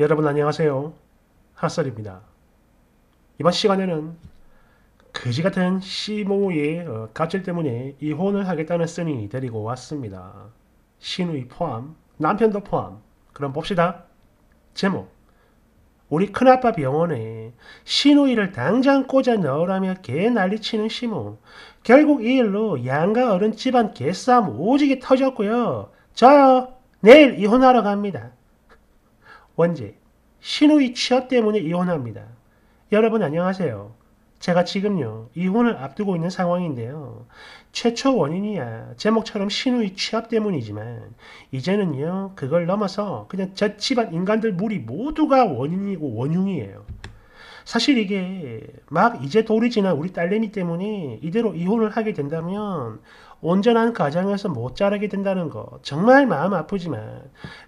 여러분 안녕하세요. 핫설입니다. 이번 시간에는 거지같은 시모의 어, 갑질 때문에 이혼을 하겠다는 쓰니 데리고 왔습니다. 시누이 포함, 남편도 포함. 그럼 봅시다. 제목 우리 큰아빠 병원에 시누이를 당장 꽂아 넣으라며 개 난리치는 시모. 결국 이 일로 양가 어른 집안 개싸움 오지게 터졌고요. 저요. 내일 이혼하러 갑니다. 원죄, 신우의 취업 때문에 이혼합니다. 여러분 안녕하세요. 제가 지금요, 이혼을 앞두고 있는 상황인데요. 최초 원인이야, 제목처럼 신우의 취업 때문이지만, 이제는요, 그걸 넘어서 그냥 저 집안 인간들 무리 모두가 원인이고 원흉이에요. 사실 이게 막 이제 돌이 지나 우리 딸내미 때문에 이대로 이혼을 하게 된다면 온전한 과정에서못 자라게 된다는 거 정말 마음 아프지만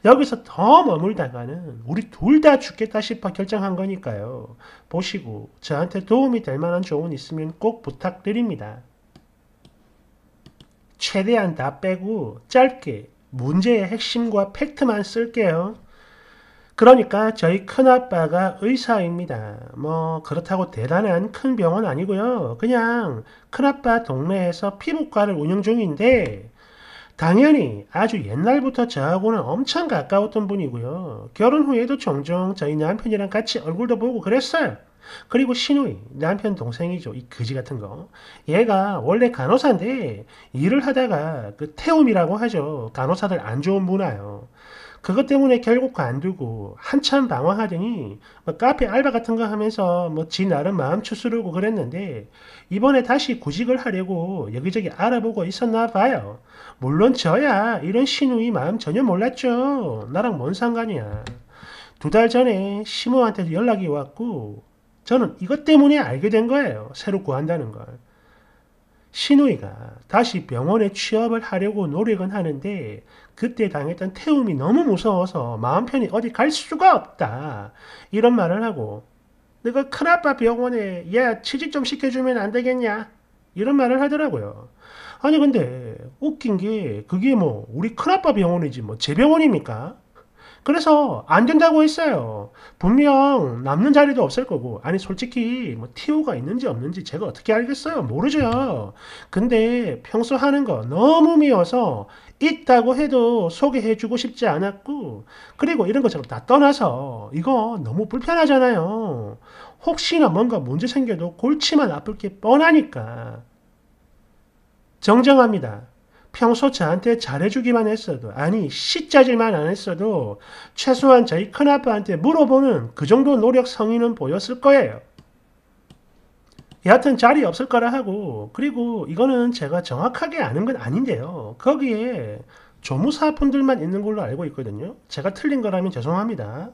여기서 더 머물다가는 우리 둘 다 죽겠다 싶어 결정한 거니까요. 보시고 저한테 도움이 될 만한 조언 있으면 꼭 부탁드립니다. 최대한 다 빼고 짧게 문제의 핵심과 팩트만 쓸게요. 그러니까 저희 큰아빠가 의사입니다. 뭐 그렇다고 대단한 큰 병원 아니고요. 그냥 큰아빠 동네에서 피부과를 운영 중인데 당연히 아주 옛날부터 저하고는 엄청 가까웠던 분이고요. 결혼 후에도 종종 저희 남편이랑 같이 얼굴도 보고 그랬어요. 그리고 신우이 남편 동생이죠. 이 그지 같은 거. 얘가 원래 간호사인데 일을 하다가 그 태움이라고 하죠. 간호사들 안 좋은 문화요. 그것 때문에 결국 안두고 한참 방황하더니 뭐 카페 알바 같은 거 하면서 뭐지 나름 마음 추스르고 그랬는데 이번에 다시 구직을 하려고 여기저기 알아보고 있었나 봐요. 물론 저야 이런 신우이 마음 전혀 몰랐죠. 나랑 뭔 상관이야. 두 달 전에 시모한테도 연락이 왔고 저는 이것 때문에 알게 된 거예요. 새로 구한다는 걸. 신우이가 다시 병원에 취업을 하려고 노력은 하는데 그때 당했던 태움이 너무 무서워서 마음 편히 어디 갈 수가 없다. 이런 말을 하고 내가 큰아빠 병원에 야 취직 좀 시켜주면 안 되겠냐? 이런 말을 하더라고요. 아니 근데 웃긴 게 그게 뭐 우리 큰아빠 병원이지 뭐 제 병원입니까? 그래서 안 된다고 했어요. 분명 남는 자리도 없을 거고 아니 솔직히 뭐 TO가 있는지 없는지 제가 어떻게 알겠어요? 모르죠. 근데 평소 하는 거 너무 미워서 있다고 해도 소개해주고 싶지 않았고 그리고 이런 것처럼 다 떠나서 이거 너무 불편하잖아요. 혹시나 뭔가 문제 생겨도 골치만 아플 게 뻔하니까 정정합니다. 평소 저한테 잘해주기만 했어도 아니 시자질만안 했어도 최소한 저희 큰아빠한테 물어보는 그 정도 노력 성의는 보였을 거예요. 여하튼 자리 없을 거라 하고 그리고 이거는 제가 정확하게 아는 건 아닌데요. 거기에 조무사분들만 있는 걸로 알고 있거든요. 제가 틀린 거라면 죄송합니다.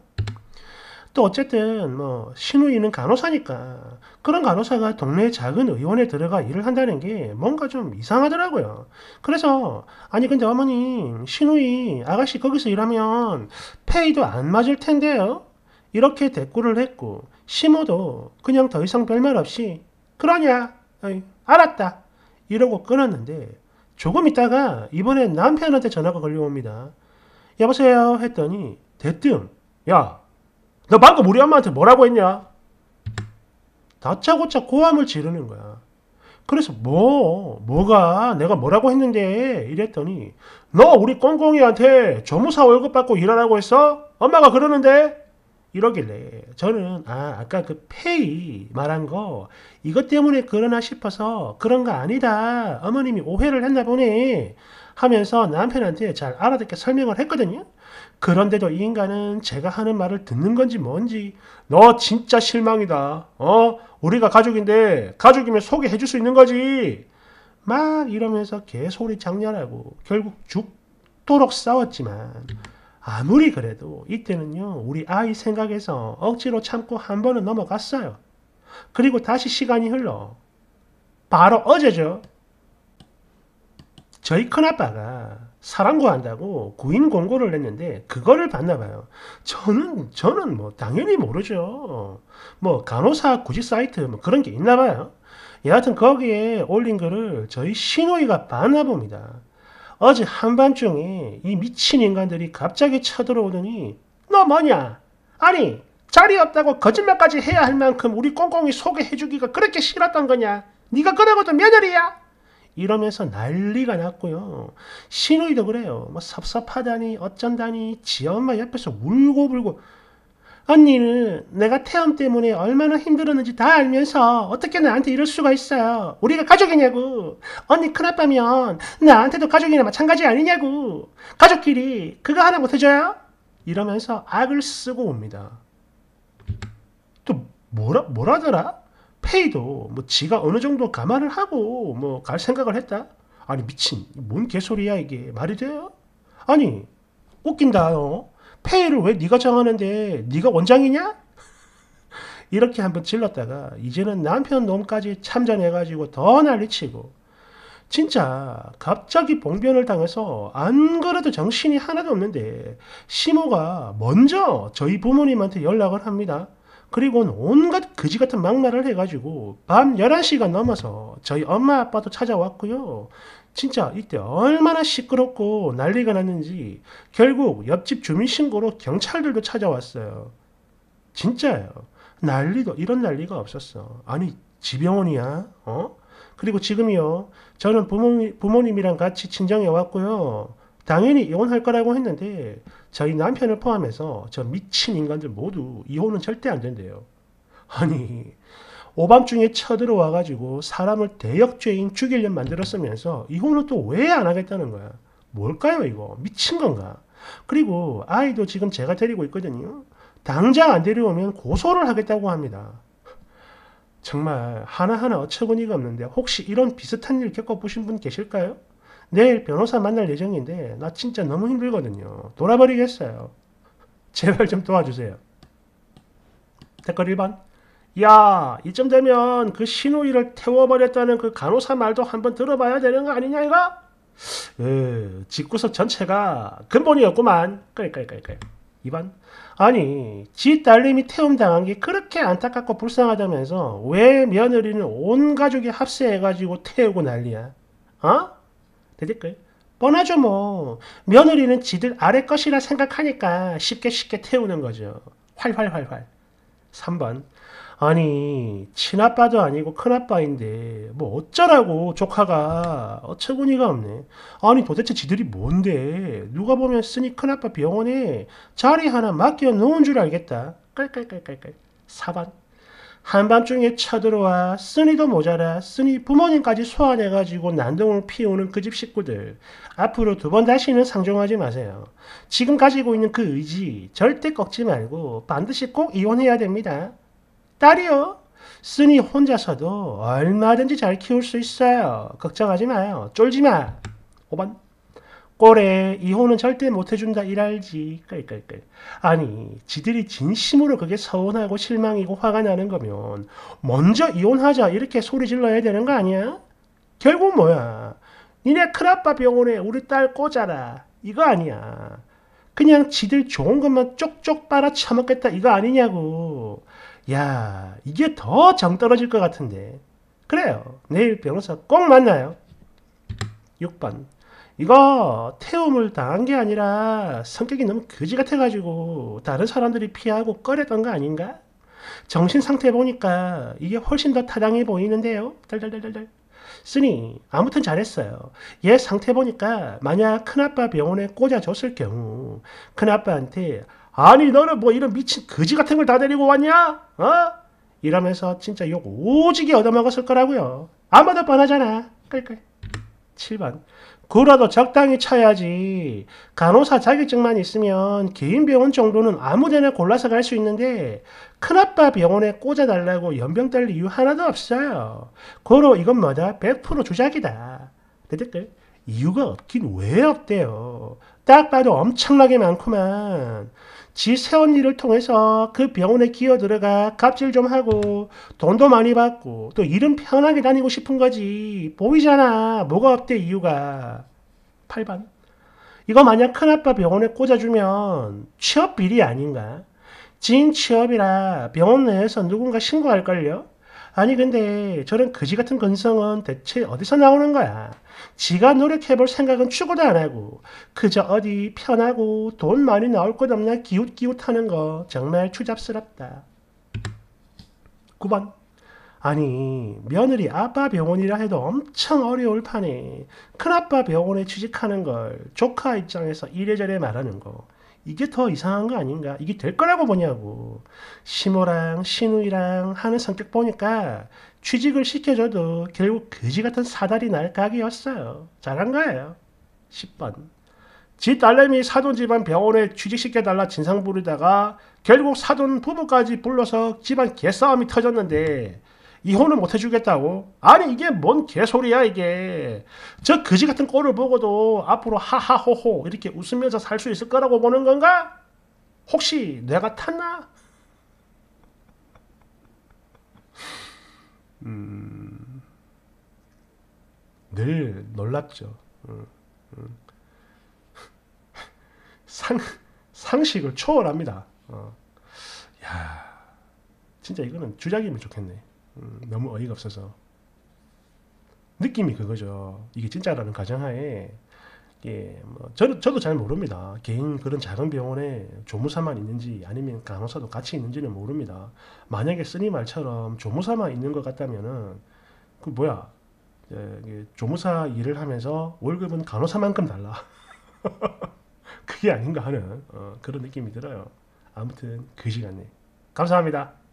또 어쨌든 뭐 신우이는 간호사니까 그런 간호사가 동네 작은 의원에 들어가 일을 한다는 게 뭔가 좀 이상하더라고요. 그래서 아니 근데 어머님 신우이 아가씨 거기서 일하면 페이도 안 맞을 텐데요. 이렇게 대꾸를 했고 심호도 그냥 더 이상 별말 없이 그러냐 어이, 알았다 이러고 끊었는데 조금 있다가 이번에 남편한테 전화가 걸려옵니다. 여보세요 했더니 대뜸 야너 방금 우리 엄마한테 뭐라고 했냐? 다차고차 고함을 지르는 거야. 그래서 뭐 뭐가 내가 뭐라고 했는데 이랬더니 너 우리 꽁꽁이한테 조무사 월급 받고 일하라고 했어? 엄마가 그러는데 이러길래 저는 아 아까 그 페이 말한 거 이것 때문에 그러나 싶어서 그런 거 아니다 어머님이 오해를 했나 보네 하면서 남편한테 잘 알아듣게 설명을 했거든요 그런데도 이 인간은 제가 하는 말을 듣는 건지 뭔지 너 진짜 실망이다. 어? 우리가 가족인데 가족이면 소개해 줄 수 있는 거지. 막 이러면서 개소리 장렬하고 결국 죽도록 싸웠지만 아무리 그래도 이때는요 우리 아이 생각에서 억지로 참고 한 번은 넘어갔어요. 그리고 다시 시간이 흘러 바로 어제죠. 저희 큰아빠가 사랑구한다고 구인 공고를 냈는데 그거를 봤나 봐요. 저는 저는 뭐 당연히 모르죠. 뭐 간호사 구직 사이트 뭐 그런 게 있나 봐요. 여하튼 거기에 올린 거를 저희 신호이가 봤나 봅니다. 어제 한밤중에 이 미친 인간들이 갑자기 쳐들어오더니 너 뭐냐? 아니 자리 없다고 거짓말까지 해야 할 만큼 우리 꽁꽁이 소개해주기가 그렇게 싫었던 거냐? 네가 그러고도 며느리야? 이러면서 난리가 났고요. 시누이도 그래요. 뭐 섭섭하다니 어쩐다니 지 엄마 옆에서 울고불고 언니는 내가 태움 때문에 얼마나 힘들었는지 다 알면서 어떻게 나한테 이럴 수가 있어요. 우리가 가족이냐고. 언니 큰아빠면 나한테도 가족이나 마찬가지 아니냐고. 가족끼리 그거 하나 못해줘요? 이러면서 악을 쓰고 옵니다. 또 뭐라 뭐라더라? 페이도 뭐 지가 어느 정도 감안을 하고 뭐 갈 생각을 했다. 아니 미친 뭔 개소리야 이게 말이 돼요? 아니 웃긴다요. 페이를 왜 네가 정하는데 네가 원장이냐? 이렇게 한번 질렀다가 이제는 남편 놈까지 참전해가지고 더 난리치고 진짜 갑자기 봉변을 당해서 안 그래도 정신이 하나도 없는데 시모가 먼저 저희 부모님한테 연락을 합니다. 그리고는 온갖 거지 같은 막말을 해가지고 밤 11시가 넘어서 저희 엄마 아빠도 찾아왔고요. 진짜 이때 얼마나 시끄럽고 난리가 났는지 결국 옆집 주민신고로 경찰들도 찾아왔어요. 진짜요. 예 난리도 이런 난리가 없었어. 아니 지병원이야? 어? 그리고 지금이요. 저는 부모님, 부모님이랑 같이 친정에 왔고요. 당연히 이혼할 거라고 했는데 저희 남편을 포함해서 저 미친 인간들 모두 이혼은 절대 안 된대요. 아니 오밤중에 쳐들어와 가지고 사람을 대역죄인 죽일년 만들었으면서 이혼을 또 왜 안 하겠다는 거야. 뭘까요 이거 미친 건가? 그리고 아이도 지금 제가 데리고 있거든요. 당장 안 데려오면 고소를 하겠다고 합니다. 정말 하나하나 어처구니가 없는데 혹시 이런 비슷한 일 겪어보신 분 계실까요? 내일 변호사 만날 예정인데 나 진짜 너무 힘들거든요. 돌아버리겠어요. 제발 좀 도와주세요. 댓글 1번 야 이쯤 되면 그 신우이를 태워버렸다는 그 간호사 말도 한번 들어봐야 되는 거 아니냐 이거? 으, 집구석 전체가 근본이었구만. 그러니까 2번 아니 지 딸님이 태움당한 게 그렇게 안타깝고 불쌍하다면서 왜 며느리는 온 가족이 합세해가지고 태우고 난리야? 어? 되니까요. 뻔하죠 뭐. 며느리는 지들 아래 것이라 생각하니까 쉽게 쉽게 태우는 거죠. 활활활활. 3번. 아니 친아빠도 아니고 큰아빠인데 뭐 어쩌라고 조카가 어처구니가 없네 아니 도대체 지들이 뭔데 누가 보면 쓰니 큰아빠 병원에 자리 하나 맡겨 놓은 줄 알겠다 깔깔깔깔깔 4번 한밤중에 쳐들어와 쓰니도 모자라 쓰니 부모님까지 소환해가지고 난동을 피우는 그 집 식구들 앞으로 두 번 다시는 상종하지 마세요. 지금 가지고 있는 그 의지 절대 꺾지 말고 반드시 꼭 이혼해야 됩니다. 딸이요? 쓰니 혼자서도 얼마든지 잘 키울 수 있어요. 걱정하지 마요. 쫄지 마. 5번. 꼴에 이혼은 절대 못해준다 이랄지 끌끌끌 그러니까, 그러니까, 그러니까. 아니 지들이 진심으로 그게 서운하고 실망이고 화가 나는 거면 먼저 이혼하자 이렇게 소리 질러야 되는 거 아니야? 결국 뭐야 니네 큰아빠 병원에 우리 딸 꽂아라 이거 아니야 그냥 지들 좋은 것만 쪽쪽 빨아 쳐먹겠다 이거 아니냐고 야 이게 더 정 떨어질 것 같은데 그래요 내일 변호사 꼭 만나요 6번 이거 태움을 당한 게 아니라 성격이 너무 거지 같아가지고 다른 사람들이 피하고 꺼렸던 거 아닌가? 정신 상태 보니까 이게 훨씬 더 타당해 보이는데요. 달달달달달. 쓰니 아무튼 잘했어요. 얘 상태 보니까 만약 큰아빠 병원에 꽂아줬을 경우 큰아빠한테 아니 너는 뭐 이런 미친 거지 같은 걸 다 데리고 왔냐? 어? 이러면서 진짜 욕 오지게 얻어먹었을 거라고요. 아마도 뻔하잖아. 끌끌. 7번 그라도 적당히 쳐야지. 간호사 자격증만 있으면 개인 병원 정도는 아무데나 골라서 갈 수 있는데 큰아빠 병원에 꽂아달라고 연병 딸 이유 하나도 없어요. 고로 이건 뭐다? 100% 조작이다. 댓글 이유가 없긴 왜 없대요. 딱 봐도 엄청나게 많구만. 지 세운 일을 통해서 그 병원에 기어 들어가 갑질 좀 하고 돈도 많이 받고 또 일은 편하게 다니고 싶은 거지. 보이잖아. 뭐가 없대 이유가. 8번. 이거 만약 큰아빠 병원에 꽂아주면 취업 비리 아닌가? 지인 취업이라 병원 내에서 누군가 신고할걸요? 아니 근데 저런 거지 같은 건성은 대체 어디서 나오는 거야? 지가 노력해볼 생각은 추구도 안 하고 그저 어디 편하고 돈 많이 나올 것없냐 기웃기웃하는 거 정말 추잡스럽다. 9번 아니 며느리 아빠 병원이라 해도 엄청 어려울 판에 큰아빠 병원에 취직하는 걸 조카 입장에서 이래저래 말하는 거 이게 더 이상한 거 아닌가? 이게 될 거라고 보냐고. 시모랑 신우이랑 하는 성격 보니까 취직을 시켜줘도 결국 거지 같은 사다리 날 가게였어요. 잘한 거예요. 10번. 지 딸내미 사돈 집안 병원에 취직시켜달라 진상 부리다가 결국 사돈 부부까지 불러서 집안 개싸움이 터졌는데 이혼을 못 해주겠다고 아니 이게 뭔 개소리야 이게 저 그지 같은 꼴을 보고도 앞으로 하하호호 이렇게 웃으면서 살 수 있을 거라고 보는 건가? 혹시 내가 탔나? 음, 늘 놀랍죠. 음, 음. 상, 상식을 초월합니다. 어. 야, 진짜 이거는 주작이면 좋겠네. 음, 너무 어이가 없어서 느낌이 그거죠. 이게 진짜라는 가정하에 예, 뭐 저, 저도 잘 모릅니다. 개인 그런 작은 병원에 조무사만 있는지 아니면 간호사도 같이 있는지는 모릅니다. 만약에 쓰니 말처럼 조무사만 있는 것 같다면은 그 뭐야 예, 조무사 일을 하면서 월급은 간호사만큼 달라. 그게 아닌가 하는 어, 그런 느낌이 들어요. 아무튼 그시간네 감사합니다.